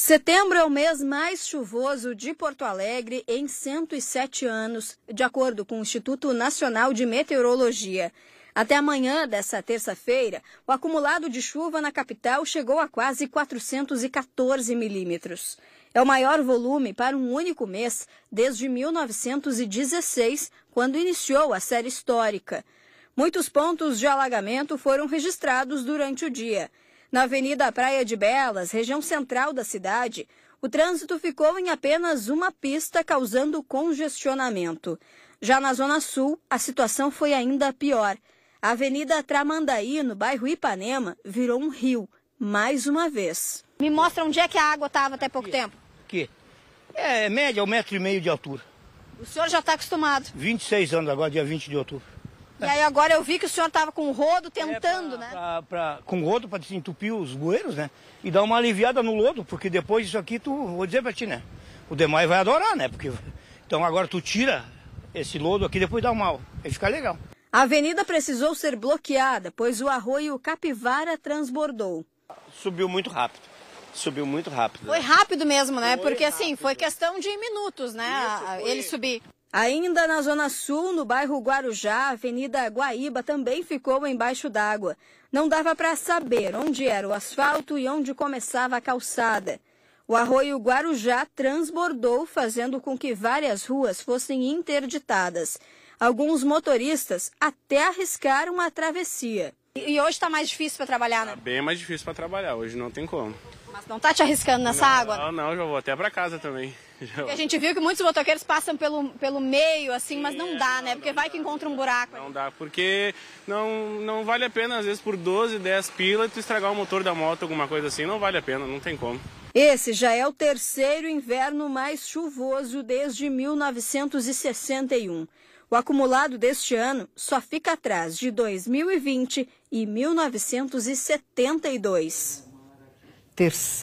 Setembro é o mês mais chuvoso de Porto Alegre em 107 anos, de acordo com o Instituto Nacional de Meteorologia. Até amanhã dessa terça-feira, o acumulado de chuva na capital chegou a quase 414 milímetros. É o maior volume para um único mês desde 1916, quando iniciou a série histórica. Muitos pontos de alagamento foram registrados durante o dia. Na Avenida Praia de Belas, região central da cidade, o trânsito ficou em apenas uma pista, causando congestionamento. Já na Zona Sul, a situação foi ainda pior. A Avenida Tramandaí, no bairro Ipanema, virou um rio, mais uma vez. Me mostra onde é que a água estava até pouco tempo. Aqui. É média, um metro e meio de altura. O senhor já está acostumado? 26 anos agora, dia 20 de outubro. E aí agora eu vi que o senhor estava com o rodo tentando, é pra, né? Pra, pra, com o rodo para desentupir os bueiros, né? E dar uma aliviada no lodo, porque depois disso aqui, tu, vou dizer para ti, né? O demais vai adorar, né? Porque, então agora tu tira esse lodo aqui, depois dá mal Aí fica legal. A avenida precisou ser bloqueada, pois o arroio Capivara transbordou. Subiu muito rápido. Subiu muito rápido. Foi rápido mesmo, né? Foi Porque assim, rápido. assim, foi questão de minutos, né? Isso, foi... Ele subir. Ainda na Zona Sul, no bairro Guarujá, a Avenida Guaíba também ficou embaixo d'água. Não dava para saber onde era o asfalto e onde começava a calçada. O arroio Guarujá transbordou, fazendo com que várias ruas fossem interditadas. Alguns motoristas até arriscaram a travessia. E hoje está mais difícil para trabalhar, né? Tá bem mais difícil para trabalhar, hoje não tem como. Mas não está te arriscando nessa não, água? Não, não, já vou até para casa também. Porque a gente viu que muitos motoqueiros passam pelo, pelo meio, assim, Sim, mas não é, dá, não, né? Porque vai que encontra um buraco. Né? Não aí. dá, porque não, não vale a pena, às vezes, por 12, 10 pilas tu estragar o motor da moto, alguma coisa assim, não vale a pena, não tem como. Esse já é o terceiro inverno mais chuvoso desde 1961. O acumulado deste ano só fica atrás de 2020 e 1972. Terceiro.